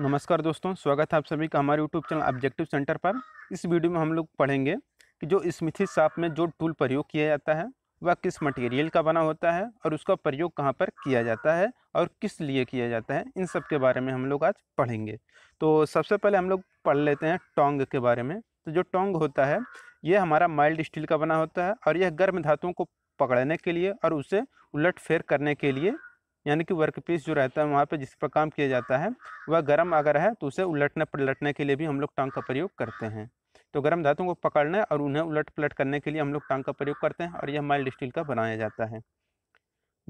नमस्कार दोस्तों स्वागत है आप सभी का हमारे यूट्यूब चैनल ऑब्जेक्टिव सेंटर पर इस वीडियो में हम लोग पढ़ेंगे कि जो स्मिथी साप में जो टूल प्रयोग किया जाता है वह किस मटेरियल का बना होता है और उसका प्रयोग कहाँ पर किया जाता है और किस लिए किया जाता है इन सब के बारे में हम लोग आज पढ़ेंगे तो सबसे पहले हम लोग पढ़ लेते हैं टोंग के बारे में तो जो टोंग होता है ये हमारा माइल्ड स्टील का बना होता है और यह गर्म धातुओं को पकड़ने के लिए और उसे उलट फेर करने के लिए यानी कि वर्क पीस जो रहता है वहाँ पे जिस पर काम किया जाता है वह गर्म अगर है तो उसे उलटने पलटने के लिए भी हम लोग टांग का प्रयोग करते हैं तो गर्म धातुओं को पकड़ने और उन्हें उलट पलट करने के लिए हम लोग टांग का प्रयोग करते हैं और यह माइल्ड स्टील का बनाया जाता है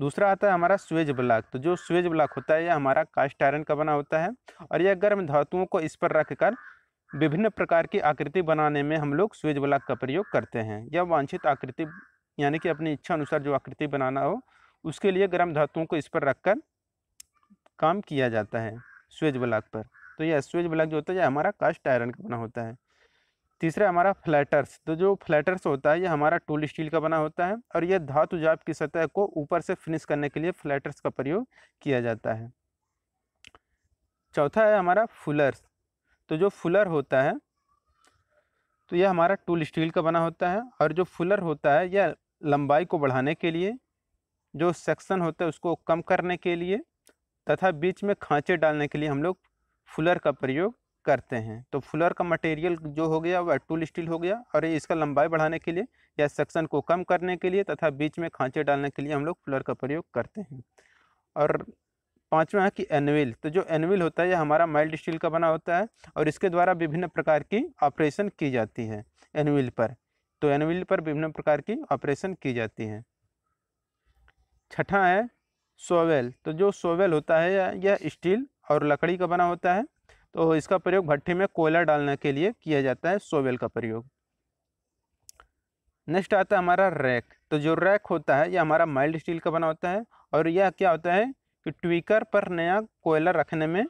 दूसरा आता है हमारा स्वेज ब्लॉक तो जो स्वेज ब्लॉक होता है यह हमारा कास्ट आयरन का बना होता है और यह गर्म धातुओं को इस पर कर विभिन्न प्रकार की आकृति बनाने में हम लोग स्वेज ब्लॉक का प्रयोग करते हैं यह वांछित आकृति यानी कि अपनी इच्छा अनुसार जो आकृति बनाना हो उसके लिए गर्म धातुओं को इस पर रखकर काम किया जाता है स्वेज ब्लॉक पर तो यह स्वेज ब्लॉक जो होता है यह हमारा कास्ट आयरन का बना होता है तीसरा हमारा फ्लैटर्स तो जो फ्लैटर्स होता है यह हमारा टूल स्टील का बना होता है और यह धातु जाप की सतह को ऊपर से फिनिश करने के लिए फ्लैटर्स का प्रयोग किया जाता है चौथा है हमारा फुलर्स तो जो फुलर होता है तो यह हमारा टूल स्टील का बना होता है और जो फुलर होता है यह लंबाई को बढ़ाने के लिए जो सेक्शन होता है उसको कम करने के लिए तथा बीच में खांचे डालने के लिए हम लोग फुलर का प्रयोग करते हैं तो फुलर का मटेरियल जो हो गया वह टूल स्टील हो गया और इसका लंबाई बढ़ाने के लिए या सेक्शन को कम करने के लिए तथा बीच में खांचे डालने के लिए हम लोग फुलर का प्रयोग करते हैं और पाँचवा है कि एनविल तो जो एनविल होता है यह हमारा माइल्ड स्टील का बना होता है और इसके द्वारा विभिन्न प्रकार की ऑपरेशन की जाती है एनविल पर तो एनविल पर विभिन्न प्रकार की ऑपरेशन की जाती है छठा है सोवेल तो जो सोवेल होता है यह स्टील और लकड़ी का बना होता है तो इसका प्रयोग भट्टे में कोयला डालने के लिए किया जाता है सोवेल का प्रयोग नेक्स्ट आता है हमारा रैक तो जो रैक होता है यह हमारा माइल्ड स्टील का बना होता है और यह क्या होता है कि ट्विकर पर नया कोयला रखने में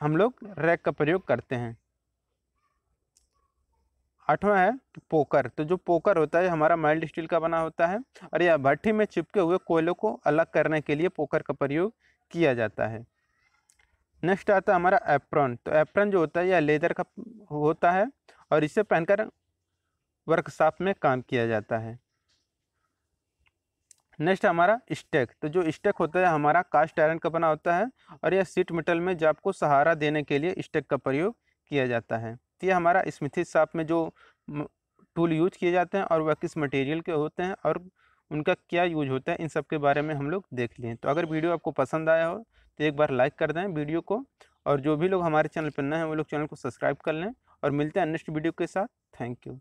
हम लोग रैक का प्रयोग करते हैं आठवां है कि पोकर तो जो पोकर होता है हमारा माइल्ड स्टील का बना होता है और यह भट्टी में चिपके हुए कोयलों को अलग करने के लिए पोकर का प्रयोग किया जाता है नेक्स्ट आता है हमारा एप्रन तो एप्रन जो होता है यह लेदर का होता है और इसे पहनकर वर्कशॉप में काम किया जाता है नेक्स्ट हमारा स्टेक तो जो स्टेक होता है हमारा कास्ट आयरन का बना होता है और यह सीट मेटल में जाप को सहारा देने के लिए स्टेक का प्रयोग किया जाता है सकती है हमारा स्मिथी साप में जो टूल यूज किए जाते हैं और वह किस मटेरियल के होते हैं और उनका क्या यूज होता है इन सब के बारे में हम लोग देख लिए तो अगर वीडियो आपको पसंद आया हो तो एक बार लाइक कर दें वीडियो को और जो भी लोग हमारे चैनल पर नए हैं वो लोग चैनल को सब्सक्राइब कर लें और मिलते हैं नेक्स्ट वीडियो के साथ थैंक यू